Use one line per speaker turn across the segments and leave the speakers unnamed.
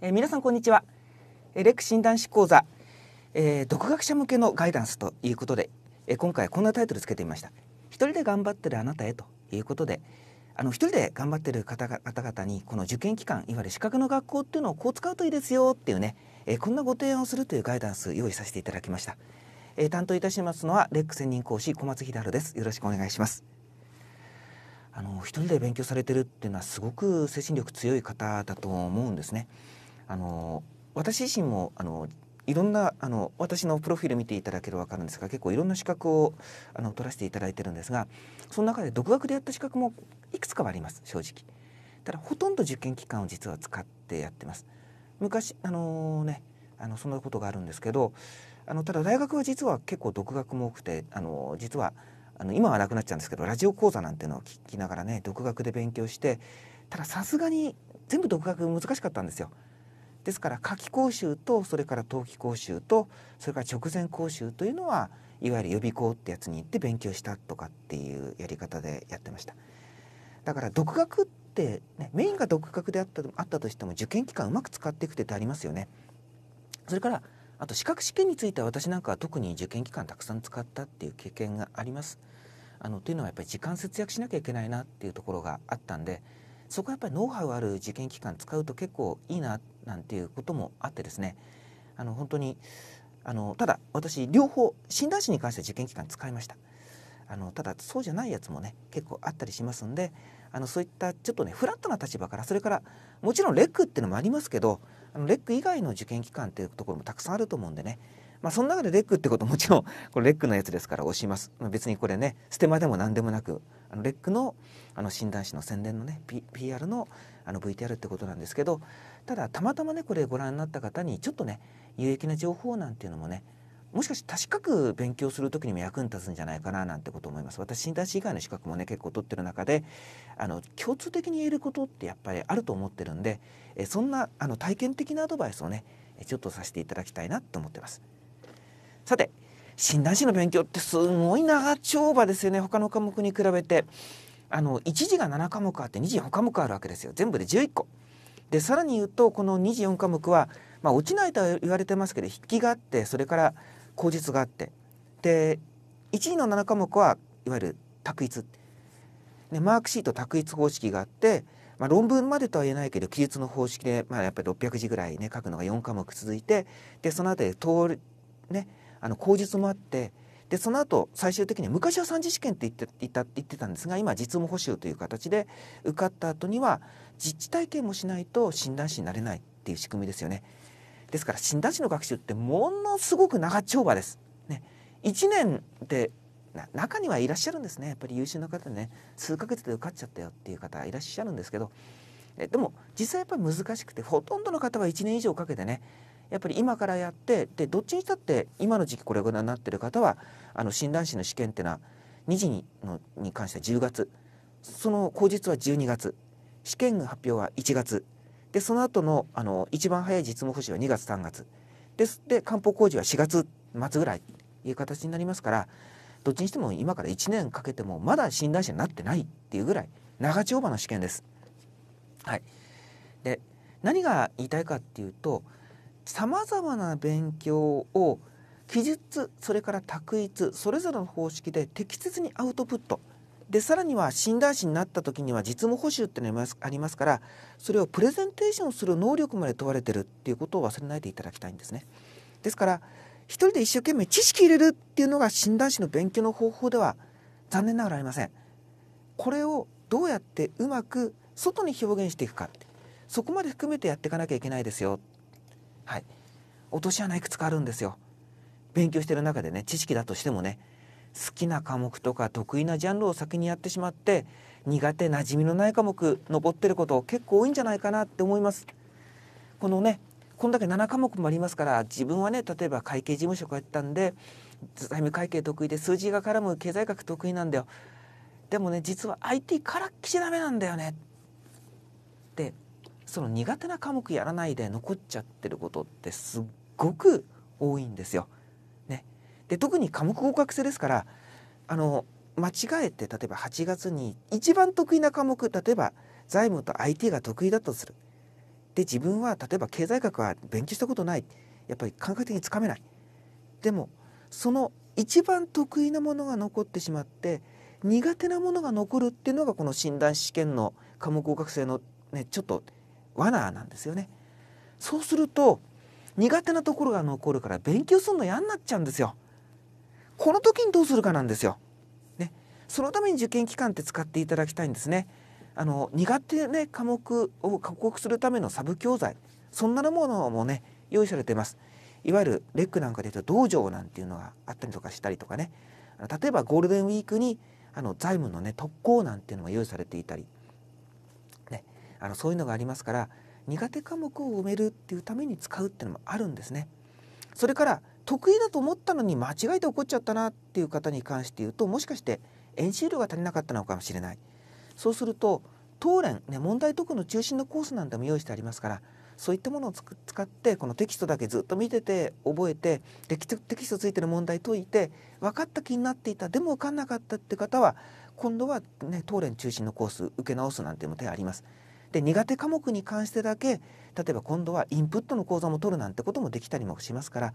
えー、皆さんこんにちはレク診断士講座、えー、独学者向けのガイダンスということで、えー、今回こんなタイトルつけてみました一人で頑張ってるあなたへということであの一人で頑張ってる方々にこの受験期間いわゆる資格の学校っていうのをこう使うといいですよっていうね、えー、こんなご提案をするというガイダンス用意させていただきました、えー、担当いたしますのはレック専任講師小松秀春ですよろしくお願いしますあの一人で勉強されてるっていうのはすごく精神力強い方だと思うんですね。あの私自身もあのいろんなあの私のプロフィール見ていただける分かるんですが結構いろんな資格をあの取らせていただいてるんですがその中で独学でやった資格もいくつかはあります正直ただほとんど受験期間を実は使ってやってます昔あのー、ねあのそんなことがあるんですけどあのただ大学は実は結構独学も多くてあの実はあの今はなくなっちゃうんですけどラジオ講座なんていうのを聞きながらね独学で勉強してたださすがに全部独学難しかったんですよですから夏季講習とそれから冬季講習とそれから直前講習というのはいわゆる予備校ってやつに行って勉強したとかっていうやり方でやってました。だから独学って、ね、メインが独学であったあったとしても受験期間うまく使っていく手ってありますよね。それからあと資格試験については私なんかは特に受験期間たくさん使ったっていう経験があります。あのというのはやっぱり時間節約しなきゃいけないなっていうところがあったんでそこはやっぱりノウハウある受験機関使うと結構いいななんていうこともあってですねあの本当にあのただ私両方診断士に関しては受験機関使いましたあのただそうじゃないやつもね結構あったりしますんであのそういったちょっとねフラットな立場からそれからもちろんレックっていうのもありますけどあのレック以外の受験機関っていうところもたくさんあると思うんでねまあ、その中でレックってこともちろん これレックのやつですから押します、まあ、別にこれねステマでも何でもなくあのレックのあの診断士の宣伝のね、P、PR のあの VTR ってことなんですけどただたまたまねこれご覧になった方にちょっとね有益な情報なんていうのもねもしかして確かく勉強する時にも役に立つんじゃないかななんてこと思います私診断士以外の資格もね結構取ってる中であの共通的に言えることってやっぱりあると思ってるんでえそんなあの体験的なアドバイスをねちょっとさせていただきたいなと思ってます。さて診断士の勉強ってすごい長丁場ですよね他の科目に比べてあの1次が7科目あって2次4科目あるわけですよ全部で11個。でさらに言うとこの2次4科目は、まあ、落ちないとは言われてますけど筆記があってそれから口述があってで1次の7科目はいわゆる択一でマークシート択一方式があって、まあ、論文までとは言えないけど記述の方式で、まあ、やっぱり600字ぐらいね書くのが4科目続いてでその後で通るねあの口述もあってでその後最終的に昔は3次試験って言って言った言ってたんですが今実務補修という形で受かった後には実地体験もしないと診断士になれないっていう仕組みですよね。ですから診断士の学習ってものすごく長丁場です。ね、1年で中にはいらっしゃるんですねやっぱり優秀な方でね数ヶ月で受かっちゃったよっていう方いらっしゃるんですけどえでも実際やっぱり難しくてほとんどの方は1年以上かけてねやっぱり今からやってでどっちにしたって今の時期これぐらいになってる方はあの診断士の試験っていうのは2時にのに関しては10月その口実は12月試験発表は1月でその後のあの一番早い実務補習は2月3月ですで漢方工事は4月末ぐらいという形になりますからどっちにしても今から1年かけてもまだ診断士になってないっていうぐらい長丁場の試験です。はい、で何が言いたいかっていうとさまざまな勉強を記述それから択一それぞれの方式で適切にアウトプットでさらには診断士になった時には実務補習っていうのがありますからそれをプレゼンテーションする能力まで問われてるっていうことを忘れないでいただきたいんですね。ですから一人で一生懸命知識入れるっていうのが診断士の勉強の方法では残念ながらありません。これをどうやってうまく外に表現していくかそこまで含めてやっていかなきゃいけないですよはい、落とし穴いくつかあるんですよ。勉強してる中でね知識だとしてもね好きな科目とか得意なジャンルを先にやってしまって苦手なじみのない科目登ってること結構多いんじゃないかなって思います。このねこんだけ7科目もありますから自分はね例えば会計事務職やったんで財務会計得意で数字が絡む経済学得意なんだよでもね実は IT からきしダメなんだよねその苦手な科目やらないで残っちゃってることってすっごく多いんですよ。ね、で特に科目合格制ですからあの間違えて例えば8月に一番得意な科目例えば財務と IT が得意だとするで自分は例えば経済学は勉強したことないやっぱり感覚的につかめないでもその一番得意なものが残ってしまって苦手なものが残るっていうのがこの診断試験の科目合格制のねちょっと罠なんですよね。そうすると苦手なところが残るから勉強するの嫌になっちゃうんですよ。この時にどうするかなんですよ。ね、そのために受験期間って使っていただきたいんですね。あの苦手ね科目を克服するためのサブ教材そんなのものもね用意されてます。いわゆるレックなんかで言うと道場なんていうのがあったりとかしたりとかね例えばゴールデンウィークにあの財務のね特攻なんていうのが用意されていたりあのそういうのがありますから苦手科目を埋めるっていうために使うっていうのもあるんですね。それから得意だと思ったのに間違えて怒っちゃったなっていう方に関して言うともしかして演習量が足りなかったのかもしれないそうすると当連、ね、問題解くの中心のコースなんでも用意してありますからそういったものを使ってこのテキストだけずっと見てて覚えてテキテキストついてる問題解いて分かった気になっていたでも分かんなかったって方は今度は、ね、当連中心のコース受け直すなんていうのも手あります。で苦手科目に関してだけ例えば今度はインプットの講座も取るなんてこともできたりもしますから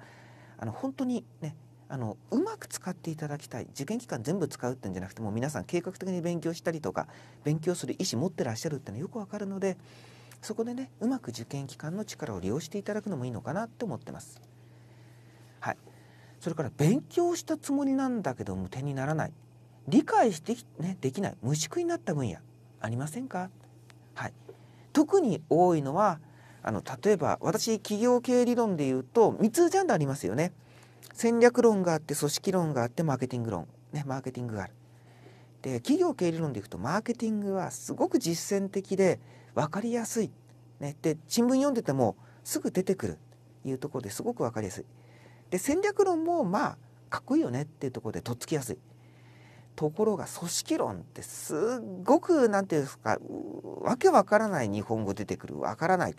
あの本当にねあのうまく使っていただきたい受験期間全部使うってんじゃなくても皆さん計画的に勉強したりとか勉強する意思持ってらっしゃるってのはよくわかるのでそこでねうまく受験期間の力を利用していただくのもいいのかなって思ってます。はい、それから勉強したつもりなんだけども手にならない理解してね、できない虫食いになった分野ありませんかはい、特に多いのはあの例えば私企業経営理論で言うと3つジャンルありますよね。戦略論があって組織論があってマーケティング論、ね、マーケティングがある。で企業経営理論でいくとマーケティングはすごく実践的で分かりやすい。ね、で新聞読んでてもすぐ出てくるいうところですごく分かりやすい。で戦略論もまあかっこいいよねっていうところでとっつきやすい。ところが組織論ってすっごく何て言うんですかわけわからない日本語出てくるわからない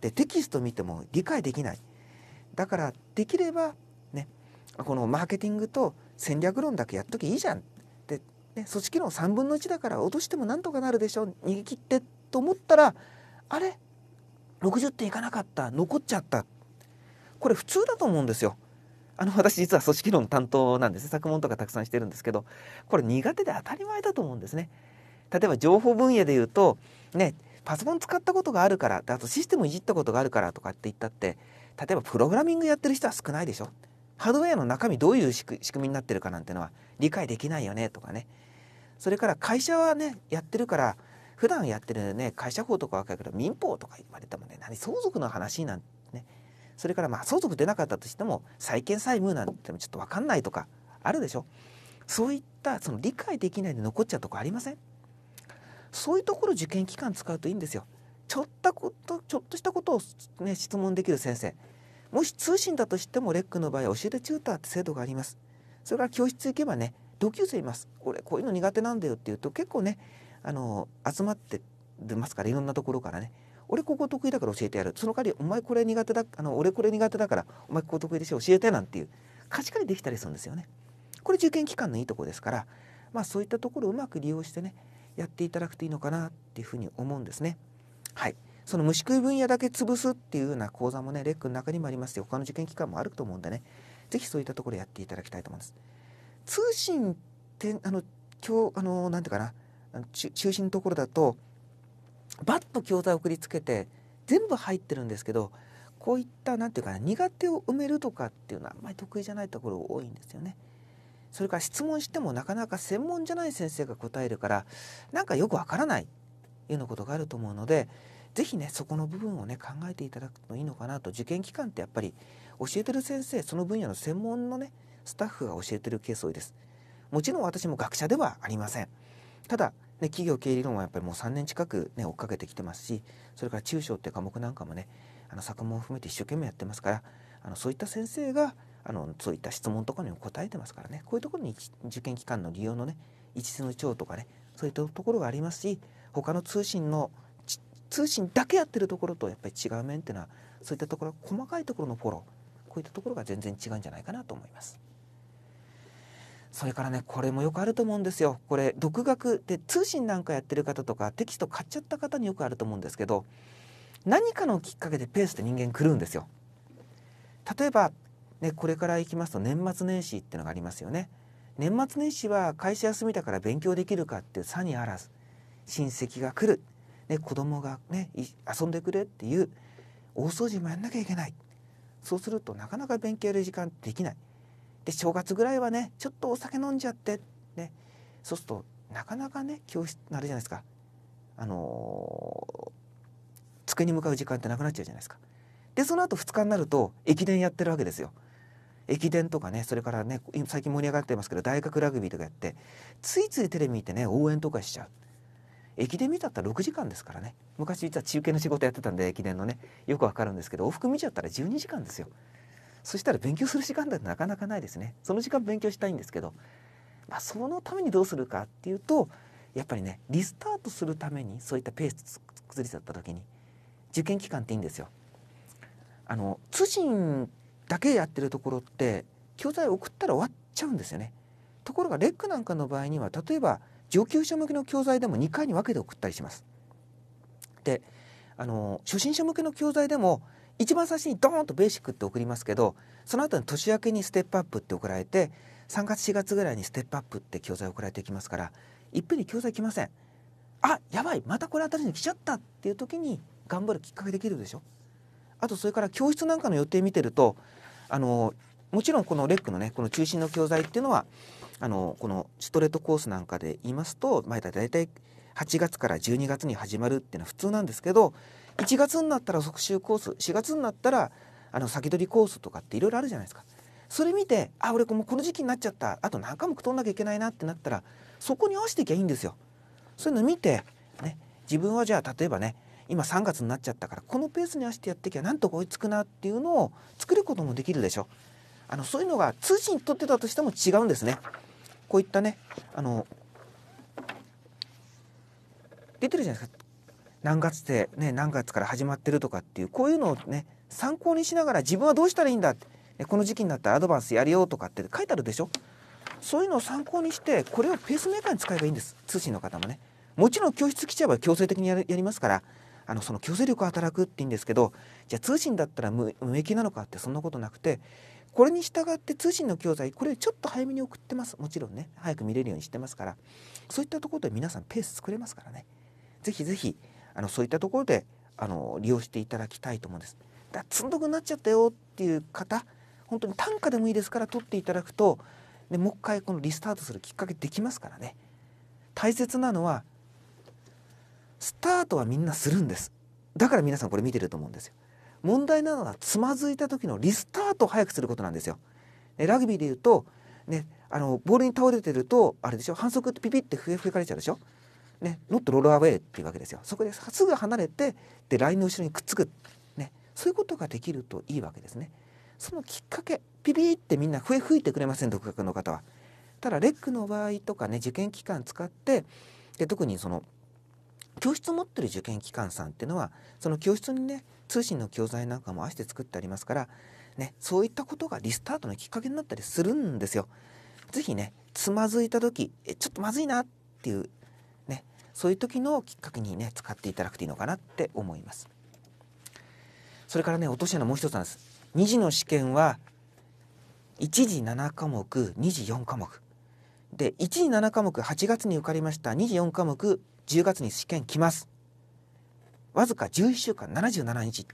でテキスト見ても理解できないだからできればねこのマーケティングと戦略論だけやっときゃいいじゃんで、ね、組織論3分の1だから落としてもなんとかなるでしょ逃げ切ってと思ったらあれ60点いかなかった残っちゃったこれ普通だと思うんですよ。あの私実は組織論担当なんです作文とかたくさんしてるんですけどこれ苦手で当たり前だと思うんですね。例えば情報分野で言うとねパソコン使ったことがあるからあとシステムいじったことがあるからとかって言ったって例えばプログラミングやってる人は少ないでしょハードウェアの中身どういう仕組みになってるかなんてのは理解できないよねとかねそれから会社はねやってるから普段やってるね会社法とかわかるけど民法とか言われてもね何相続の話なんそれからまあ相続出なかったとしても債権債務なんてちょっと分かんないとかあるでしょそういったその理解できないで残っちゃうとこありませんそういうところ受験期間使うといいんですよちょっとことちょっとしたことを、ね、質問できる先生もし通信だとしてもレックの場合は教えてチューターって制度がありますそれから教室行けばね同級生います俺こういうの苦手なんだよっていうと結構ねあの集まってますからいろんなところからね俺ここ得意だから教えてやるその代わりお前これ苦手だあの俺これ苦手だからお前ここ得意でしょ教えてなんていう貸し借りできたりするんですよね。これ受験期間のいいとこですからまあそういったところをうまく利用してねやっていただくといいのかなっていうふうに思うんですね。はいその虫食い分野だけ潰すっていうような講座もねレックの中にもありますし他の受験期間もあると思うんでね是非そういったところやっていただきたいと思うんです。通信ってあの今日あの何て言うかな中心のところだとバッと教材を送りつけて全部入ってるんですけどこういったなんていうかな苦手を埋めるとかっていうのはあんまり得意じゃないところ多いんですよね。それから質問してもなかなか専門じゃない先生が答えるからなんかよくわからないいうようなことがあると思うので是非ねそこの部分をね考えていただくといいのかなと受験期間ってやっぱり教えてる先生その分野の専門のねスタッフが教えてるケース多いです。もちろん私も学者ではありません。ただで企業経営理論はやっぱりもう3年近く、ね、追っかけてきてますしそれから中小っていう科目なんかもねあの作文を含めて一生懸命やってますからあのそういった先生があのそういった質問とかにも答えてますからねこういうところに受験期間の利用のね一律の長とかねそういったところがありますし他の通信の通信だけやってるところとやっぱり違う面っていうのはそういったところ細かいところのフォローこういったところが全然違うんじゃないかなと思います。それからねこれもよくあると思うんですよこれ独学で通信なんかやってる方とかテキスト買っちゃった方によくあると思うんですけど何かのきっかけでペースで人間狂うんですよ例えばねこれから行きますと年末年始ってのがありますよね年末年始は会社休みだから勉強できるかって差にあらず親戚が来る、ね、子供がね遊んでくれっていう大掃除もやんなきゃいけないそうするとなかなか勉強やる時間できないで正月ぐらいはねちょっとお酒飲んじゃってねそうするとなかなかね教室あれじゃないですかあのー、机に向かう時間ってなくなっちゃうじゃないですか。でその後2日になると駅伝やってるわけですよ。駅伝とかねそれからね最近盛り上がってますけど大学ラグビーとかやってついついテレビ見てね応援とかしちゃう。駅伝見たったら6時間ですからね昔実は中継の仕事やってたんで駅伝のねよくわかるんですけど往復見ちゃったら12時間ですよそしたら勉強する時間だってなかなかないですねその時間勉強したいんですけど、まあ、そのためにどうするかっていうとやっぱりねリスタートするためにそういったペース作りだった時に受験期間っていいんですよ。あの通信だけやってるところって教材送ったら終わっちゃうんですよね。ところがレックなんかの場合には例えば上級者向けの教材でも2回に分けて送ったりします。であの初心者向けの教材でも一番最初にドーンとベーシックって送りますけどその後に年明けにステップアップって送られて3月4月ぐらいにステップアップって教材送られてきますからいっぺんに教材来ませんあやばいまたこれ新しいの来ちゃったっていう時に頑張るきっかけできるでしょあとそれから教室なんかの予定見てるとあのもちろんこのレックのねこの中心の教材っていうのはあのこのストレートコースなんかで言いますと前だ大体8月から12月に始まるっていうのは普通なんですけど1月になったら即習コース4月になったらあの先取りコースとかっていろいろあるじゃないですかそれ見てあ俺もうこの時期になっちゃったあと何科目取んなきゃいけないなってなったらそこに合わせていけばいいんですよそういうの見て、ね、自分はじゃあ例えばね今3月になっちゃったからこのペースに合わせてやっていきゃなんとか追いつくなっていうのを作ることもできるでしょあのそういうのが通信にとってたとしても違うんですねこういったねあの出てるじゃないですか何月で、ね、何月から始まってるとかっていうこういうのをね参考にしながら自分はどうしたらいいんだってこの時期になったらアドバンスやるよとかって書いてあるでしょそういうのを参考にしてこれをペースメーカーに使えばいいんです通信の方もねもちろん教室来ちゃえば強制的にやりますからあのその強制力が働くっていいんですけどじゃあ通信だったら無益なのかってそんなことなくてこれに従って通信の教材これちょっと早めに送ってますもちろんね早く見れるようにしてますからそういったところで皆さんペース作れますからねぜひぜひあのそういったところであの利用していただきたいと思うんです。だ積んどくなっちゃったよっていう方本当に単価でもいいですから取っていただくとでもう一回このリスタートするきっかけできますからね大切なのはスタートはみんなするんですだから皆さんこれ見てると思うんですよ問題なのはつまずいた時のリスタートを早くすることなんですよラグビーで言うとねあのボールに倒れてるとあれでしょ反則ってピピって笛吹かれちゃうでしょね、ノットロールアウェイっていうわけですよ。そこですぐ離れてでラインの後ろにくっつく、ね、そういうことができるといいわけですね。そのきっかけピピってみんな笛吹いてくれません独学の方は。ただレックの場合とかね受験期間使ってで特にその教室を持ってる受験機関さんっていうのはその教室にね通信の教材なんかも合わせて作ってありますから、ね、そういったことがリスタートのきっかけになったりするんですよ。是非ねつまずいた時えちょっとまずいなっていうそういう時のきっかけにね使っていただくといいのかなって思いますそれからね落とし穴もう一つなんです2次の試験は1次7科目2次4科目で1次7科目8月に受かりました2次4科目10月に試験来ますわずか11週間77日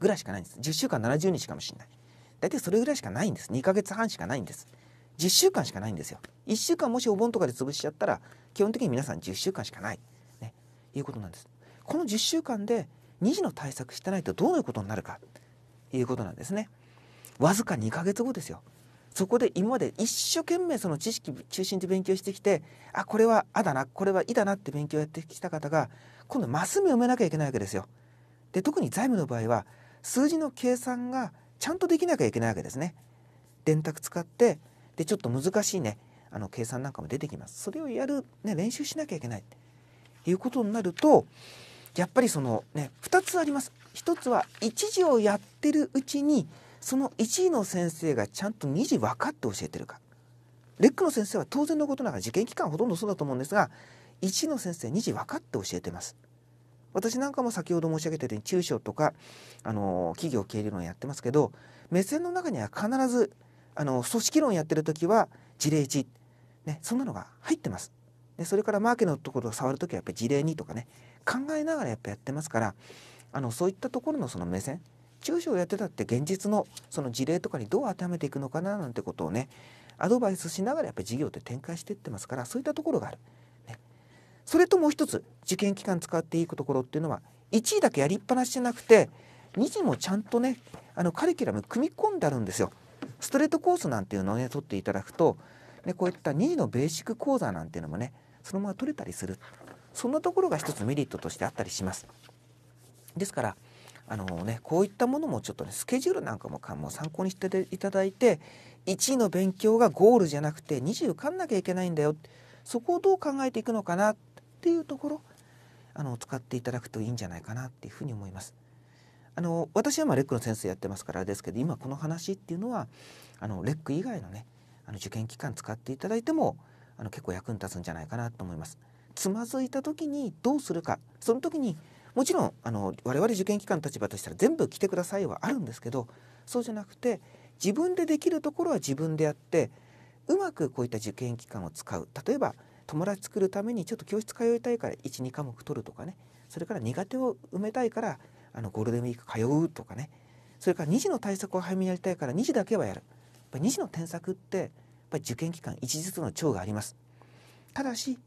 ぐらいしかないんです10週間70日かもしれない大体それぐらいしかないんです2ヶ月半しかないんです10週間しかないんですよ1週間もしお盆とかで潰しちゃったら基本的に皆さん10週間しかないいうことなんです。この10週間で2次の対策してないとどういうことになるかということなんですね。わずか2ヶ月後ですよ。そこで今まで一生懸命その知識中心で勉強してきてあこれはあだなこれはいだなって勉強やってきた方が今度マス目埋めなきゃいけないわけですよ。で特に財務の場合は数字の計算がちゃんとできなきゃいけないわけですね。電卓使ってでちょっと難しいねあの計算なんかも出てきます。それをやる、ね、練習しなきゃいけない。いうことになるとやっぱりそのね2つあります。1つは1時をやってるうちにその1位の先生がちゃんと2時分かって教えてるかレックの先生は当然のことながら受験期間ほとんどそうだと思うんですが1の先生2時分かって教えてます私なんかも先ほど申し上げたように中小とかあの企業経理論やってますけど目線の中には必ずあの組織論やってる時は事例1、ね、そんなのが入ってますでそれからマーケのところを触る時はやっぱり事例にとかね考えながらやっぱやってますからあのそういったところのその目線中小をやってたって現実のその事例とかにどう当てはめていくのかななんてことをねアドバイスしながらやっぱり事業って展開していってますからそういったところがある。ね、それともう一つ受験期間使っていくところっていうのは1位だけやりっぱなしじゃなくて2時もちゃんとねあのカリキュラム組み込んであるんですよ。ストレートコースなんていうのをね取っていただくと、ね、こういった2位のベーシック講座なんていうのもねそのまま取れたりするそんなところが一つメリットとしてあったりします。ですからあのねこういったものもちょっとねスケジュールなんかもかも参考にしていただいて1位の勉強がゴールじゃなくて20受かんなきゃいけないんだよそこをどう考えていくのかなっていうところあの使っていただくといいんじゃないかなっていうふうに思います。あの私はまあレックの先生やってますからですけど今この話っていうのはあのレック以外のねあの受験期間使っていただいてもあの結構役に立つんじゃないかなと思います。つまずいた時にどうするかその時にもちろんあの我々受験機関の立場としたら全部来てくださいはあるんですけどそうじゃなくて自分でできるところは自分でやってうまくこういった受験機関を使う例えば友達作るためにちょっと教室通いたいから12科目取るとかねそれから苦手を埋めたいからあのゴールデンウィーク通うとかねそれから2次の対策を早めにやりたいから2次だけはやる。やっぱ2次の添削ってぱり受験期間一日の長があります。ただし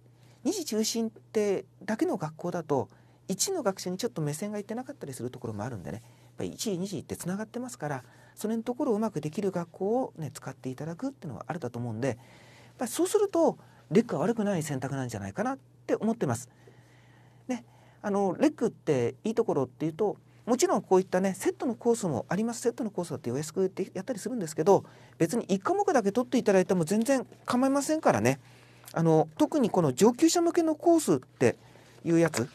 2次中心ってだけの学校だと1の学者にちょっと目線がいってなかったりするところもあるんでねやっぱり1時2次ってつながってますからそれのところをうまくできる学校を、ね、使っていただくっていうのはあるだと思うんでやっぱそうするとレックは悪くない選択なんじゃないかなって思ってます。ね、あのレックっていいところっていうともちろんこういったねセットのコースもありますセットのコースだってお安くやってやったりするんですけど別に1科目だけ取っていただいても全然構いませんからねあの特にこの上級者向けのコースっていうやつ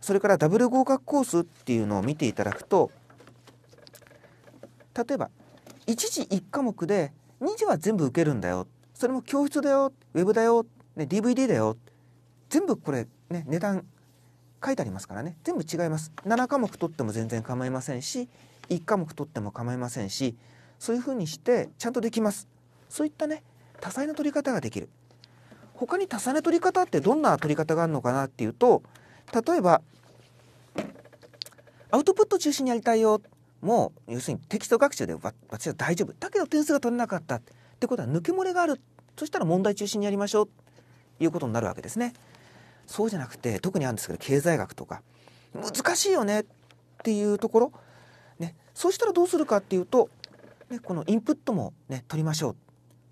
それからダブル合格コースっていうのを見ていただくと例えば1次1科目で2次は全部受けるんだよそれも教室だよウェブだよ、ね、DVD だよ全部これ、ね、値段書いてありますからね全部違います7科目取っても全然構いませんし1科目取っても構いませんしそういうふうにしてちゃんとできますそういったね多彩な取り方ができる他に多彩な取り方ってどんな取り方があるのかなっていうと例えばアウトプット中心にやりたいよもう要するにテキスト学習で私は大丈夫だけど点数が取れなかったってことは抜け漏れがあるそしたら問題中心にやりましょうということになるわけですね。そうじゃなくて特にあるんですけど経済学とか難しいよねっていうところ、ね、そうしたらどうするかっていうと、ね、このインプットも、ね、取りましょう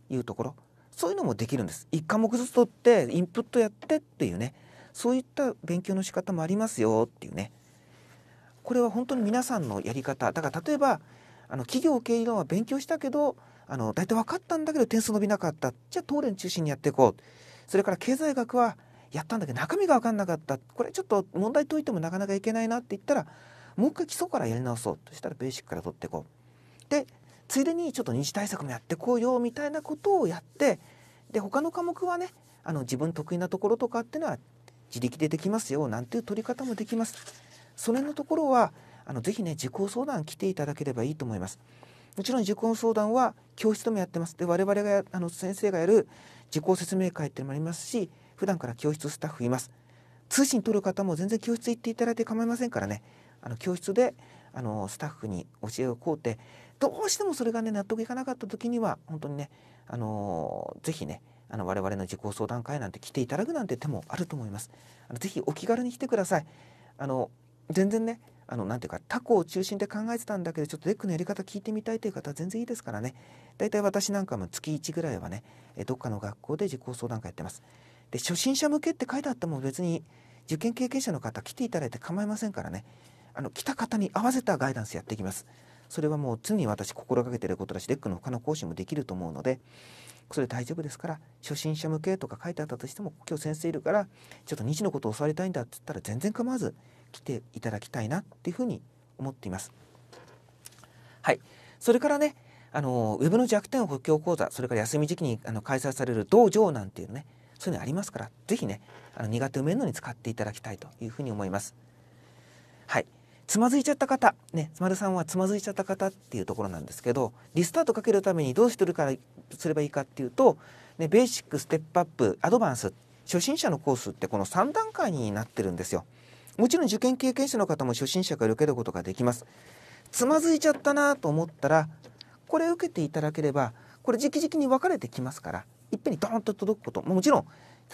というところそういうのもできるんです。一科目ずつ取ってインプットやってっていうねそういった勉強の仕方もありますよっていうねこれは本当に皆さんのやり方だから例えばあの企業経営論は勉強したけどあの大体分かったんだけど点数伸びなかったじゃあ東連中心にやっていこうそれから経済学はやったんだけど中身が分かんなかったこれちょっと問題解いてもなかなかいけないなって言ったらもう一回基礎からやり直そうとしたらベーシックから取っていこう。でついでにちょっと二次対策もやってこうよみたいなことをやってで他の科目はねあの自分得意なところとかっていうのは自力でできますよなんていう取り方もできます。それのところはあのぜひね受講相談来ていただければいいと思います。もちろん受講相談は教室でもやってます。で我々があの先生がやる受講説明会っていうのもありますし普段から教室スタッフいます通信取る方も全然教室行っていただいて構いませんからねあの教室であのスタッフに教えをこうてどうしてもそれがね納得いかなかった時には本当にねあの是非ねあの我々の自己相談会なんて来ていただくなんて手もあると思います。あのぜひお気軽に来てください。あの全然ねあのなんていうか他校を中心で考えてたんだけどちょっとデックのやり方聞いてみたいという方は全然いいですからね大体私なんかも月1ぐらいはねどっかの学校で自己相談会やってますで初心者向けって書いてあっても別に受験経験者の方来ていただいて構いませんからねあの来た方に合わせたガイダンスやっていきますそれはもう常に私心がけてることだしレックの他の講師もできると思うのでそれ大丈夫ですから初心者向けとか書いてあったとしても今日先生いるからちょっと日時のことを教わりたいんだって言ったら全然構わず来ていただきたいなっていうふうに思っています。はいそれからねあのウェブの弱点を補強講座それから休み時期にあの開催される道場なんていうねそういうのありますからぜひねあの苦手埋めるのに使っていただきたいというふうに思います。はいつまずいちゃった方ね丸さんはつまずいちゃった方っていうところなんですけどリスタートかけるためにどうしてるからすればいいかっていうと、ね、ベーシックステップアップアドバンス初心者のコースってこの3段階になってるんですよ。もちろん受験経験者の方も初心者から受けることができます。つまずいちゃったなと思ったらこれ受けていただければこれ直々に分かれてきますからいっぺんにドーンと届くこともちろん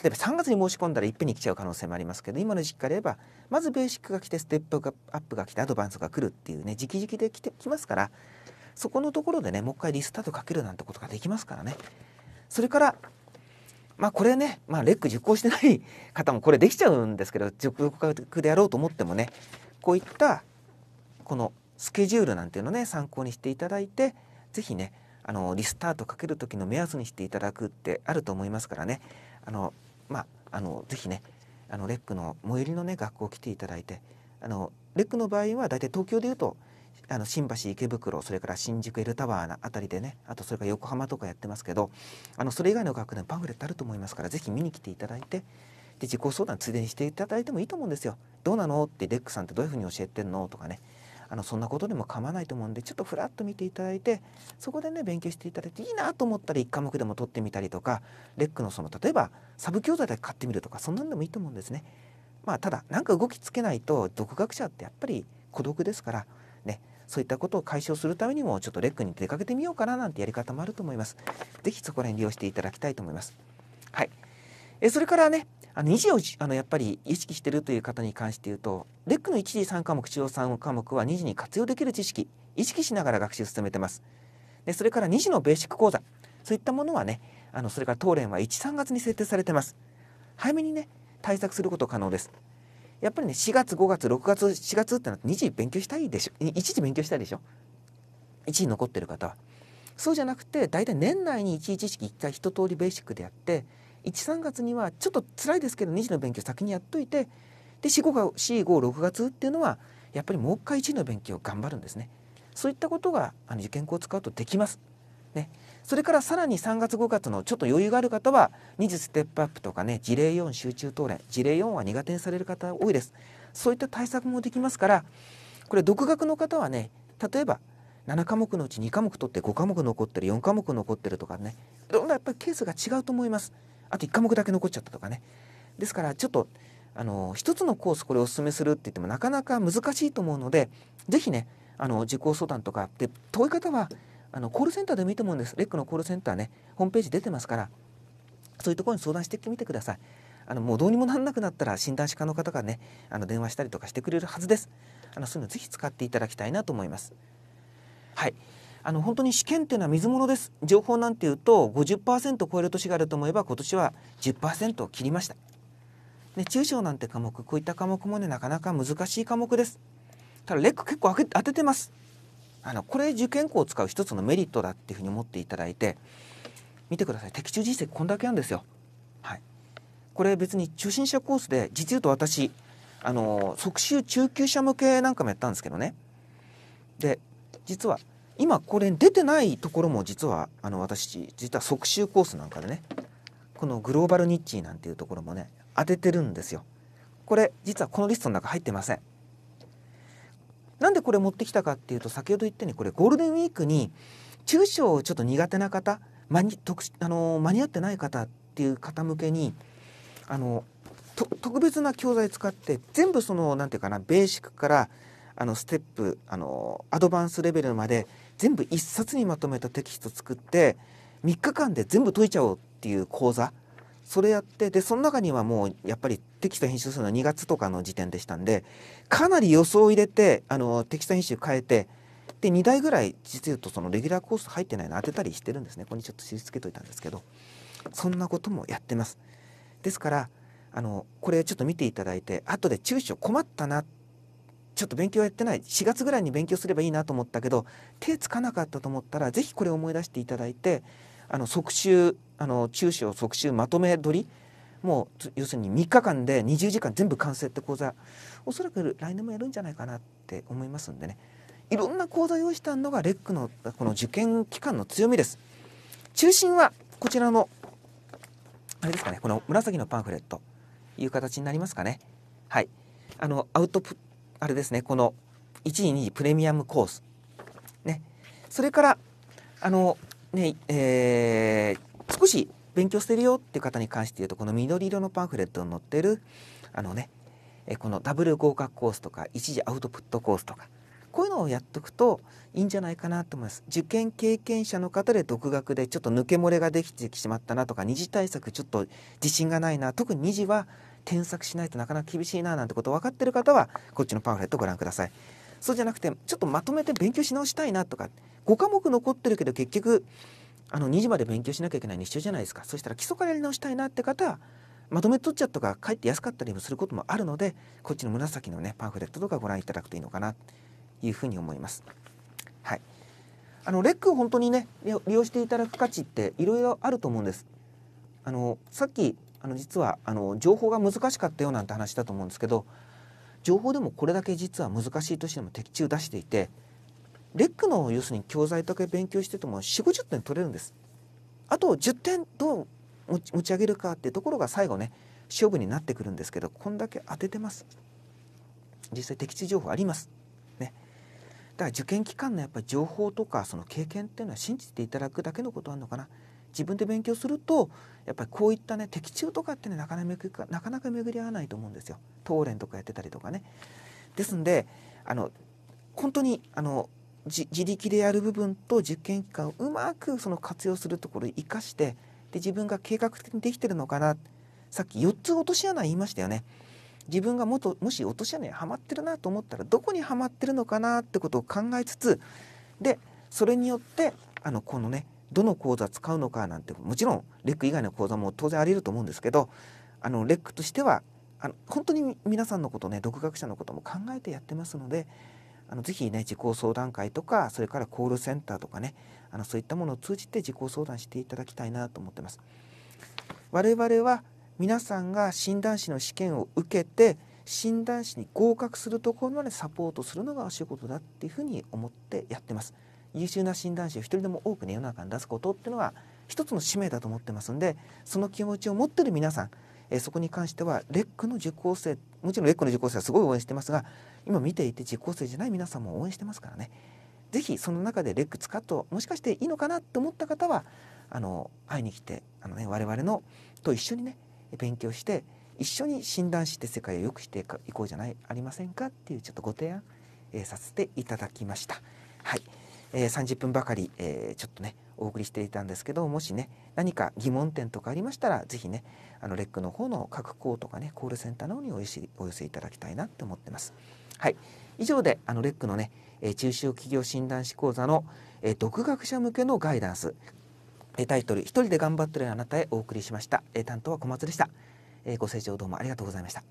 例えば3月に申し込んだらいっぺんに来ちゃう可能性もありますけど今の時期から言えばまずベーシックが来てステップアップが来てアドバンスが来るっていうね直々で来てきますからそこのところでねもう一回リスタートかけるなんてことができますからねそれからまあこれね、まあ、レック受講してない方もこれできちゃうんですけど熟学でやろうと思ってもねこういったこのスケジュールなんていうのね参考にしていただいて是非ねあのリスタートかける時の目安にしていただくってあると思いますからねあのまああの是非ねあのレックの最寄りのね学校来ていただいてあのレックの場合は大体東京でいうとあの新橋池袋それから新宿エルタワーの辺りでねあとそれから横浜とかやってますけどあのそれ以外の学年パンフレットあると思いますから是非見に来ていただいてで自己相談ついでにしていただいてもいいと思うんですよ。どうなのってレックさんってどういうふうに教えてんのとかねあのそんなことでも構わないと思うんでちょっとふらっと見ていただいてそこでね勉強していただいていいなと思ったら1科目でも取ってみたりとかレックのその例えばサブ教材で買ってみるとかそんなんでもいいと思うんですね。まあ、ただ何か動きつけないと独学者ってやっぱり孤独ですからねそういったことを解消するためにもちょっとレックに出かけてみようかななんてやり方もあると思います。ぜひそこら辺利用していただきたいと思います。はいえそれからねあの時をあのやっぱり意識してるという方に関して言うとレックの1時3科目中央3科目は2時に活用できる知識意識しながら学習進めてますでそれから2時のベーシック講座そういったものはねあのそれから当連は13月に設定されてます早めにね対策すること可能ですやっぱりね4月5月6月4月ってのはて2時勉強したいでしょ1時勉強したいでしょ1時残ってる方はそうじゃなくて大体年内に1知識1回一通りベーシックでやって13月にはちょっと辛いですけど2次の勉強先にやっといてで456月っていうのはやっぱりもう一回1次の勉強を頑張るんですね。そういったことがあの受験校を使うとできます。ね、それからさらに3月5月のちょっと余裕がある方は2次ステップアップとかね事例4集中討論事例4は苦手にされる方多いですそういった対策もできますからこれ独学の方はね例えば7科目のうち2科目取って5科目残ってる4科目残ってるとかねいろんなやっぱりケースが違うと思います。あと1科目だけ残っちゃったとかねですからちょっとあの一つのコースこれおすすめするって言ってもなかなか難しいと思うので是非ねあの受講相談とかで遠い方はあのコールセンターでもいいと思うんですレックのコールセンターねホームページ出てますからそういうところに相談してみてくださいあのもうどうにもなんなくなったら診断士科の方がねあの電話したりとかしてくれるはずですあのそういうの是非使っていただきたいなと思いますはいあの本当に試験っていうのは水物です情報なんていうと50%を超える年があると思えば今年は10%を切りましたで中小なんて科目こういった科目もねなかなか難しい科目ですただレック結構当ててますあのこれ受験校を使う一つのメリットだっていうふうに思っていただいて見てください的中実績こんだけあるんですよはいこれ別に初心者コースで実言うと私あのー、習中級者向けなんかもやったんですけどねで実は今これ出てないところも実はあの私実は即習コースなんかでねこのグローバルニッチなんていうところもね当ててるんですよ。これ実はこのリストの中入ってません。なんでこれ持ってきたかっていうと先ほど言ったようにこれゴールデンウィークに中小ちょっと苦手な方間に特あの間に合ってない方っていう方向けにあの特別な教材使って全部その何て言うかなベーシックからあのステップあのアドバンスレベルまで全部一冊にまとめたテキスト作って3日間で全部解いちゃおうっていう講座それやってでその中にはもうやっぱりテキスト編集するのは2月とかの時点でしたんでかなり予想を入れてあのテキスト編集変えてで2台ぐらい実言うとそのレギュラーコース入ってないの当てたりしてるんですねここにちょっと印つけといたんですけどそんなこともやってます。ですからあのこれちょっと見ていただいて後で中小困ったなってちょっと勉強やってない4月ぐらいに勉強すればいいなと思ったけど手つかなかったと思ったら是非これ思い出していただいてあの即習あの中小即習まとめ取りもう要するに3日間で20時間全部完成って講座おそらく来年もやるんじゃないかなって思いますんでねいろんな講座用意したのがレックのこの受験期間の強みです。中心はこちらのあれですかねこの紫のパンフレットいう形になりますかね。はいあのアウトプッあれですねこの1位2位プレミアムコースねそれからあのねえー、少し勉強してるよっていう方に関して言うとこの緑色のパンフレットに載ってるあのねこのダブル合格コースとか1時アウトプットコースとかこういうのをやっとくといいんじゃないかなと思います受験経験者の方で独学でちょっと抜け漏れができてしまったなとか二次対策ちょっと自信がないな特に二次は添削しないとなかなか厳しいななんてこと分かってる方はこっちのパンフレットをご覧ください。そうじゃなくてちょっとまとめて勉強し直したいなとか5科目残ってるけど結局あの2時まで勉強しなきゃいけないの一緒じゃないですかそしたら基礎からやり直したいなって方はまとめ取っちゃったとか帰って安かったりもすることもあるのでこっちの紫のねパンフレットとかご覧いただくといいのかなというふうに思います。はい、あのレックを本当にね利用していただく価値っていろあると思うんです。あのさっきあの実はあの情報が難しかったよなんて話だと思うんですけど情報でもこれだけ実は難しいとしても的中出していてレックの要するに教材だけ勉強してても4 5 0点取れるんです。あと10点どう持ち上げるかっていうところが最後ね勝負になってくるんですけどこんだけ当ててます。実際的地情報あります。ね。だから受験期間のやっぱり情報とかその経験っていうのは信じていただくだけのことあるのかな。自分で勉強するとやっぱりこういったね的中とかってねなかなかなかなか巡り合わないと思うんですよ東連とかやってたりとかね。ですんであの本当にあの自力でやる部分と実験期間をうまくその活用するところを生かしてで自分が計画的にできてるのかなさっき4つ落とし穴言いましたよね。自分がもともし落とし穴にはまってるなと思ったらどこにはまってるのかなってことを考えつつでそれによってあのこのねどの講座使うのかなんてもちろんレック以外の講座も当然あり得ると思うんですけどあのレックとしてはあの本当に皆さんのことね独学者のことも考えてやってますのであのぜひね自己相談会とかそれからコールセンターとかねあのそういったものを通じて自己相談していただきたいなと思ってます。我々は皆さんが診断士の試験を受けて診断士に合格するところまでサポートするのがお仕事だっていうふうに思ってやってます。優秀な診断士を一人でも多くね世の中に出すことっていうのが一つの使命だと思ってますんでその気持ちを持ってる皆さん、えそこに関してはレックの受講生もちろんレックの受講生はすごい応援してますが今見ていて受講生じゃない皆さんも応援してますからね是非その中でレック使うともしかしていいのかなと思った方はあの会いに来てあの、ね、我々のと一緒にね勉強して一緒に診断して世界を良くしていこうじゃないありませんかっていうちょっとご提案、えー、させていただきました。はいえー、30分ばかり、えー、ちょっとねお送りしていたんですけどもしね何か疑問点とかありましたら是非ねあのレックの方の各校とかねコールセンターの方にお寄せお寄せいただきたいなって思ってます。はい以上であのレックのね、えー、中小企業診断士講座の、えー、独学者向けのガイダンス、えー、タイトル「一人で頑張ってるあなたへ」お送りしました、えー、担当は小松でした、えー、ご清聴どうもありがとうございました。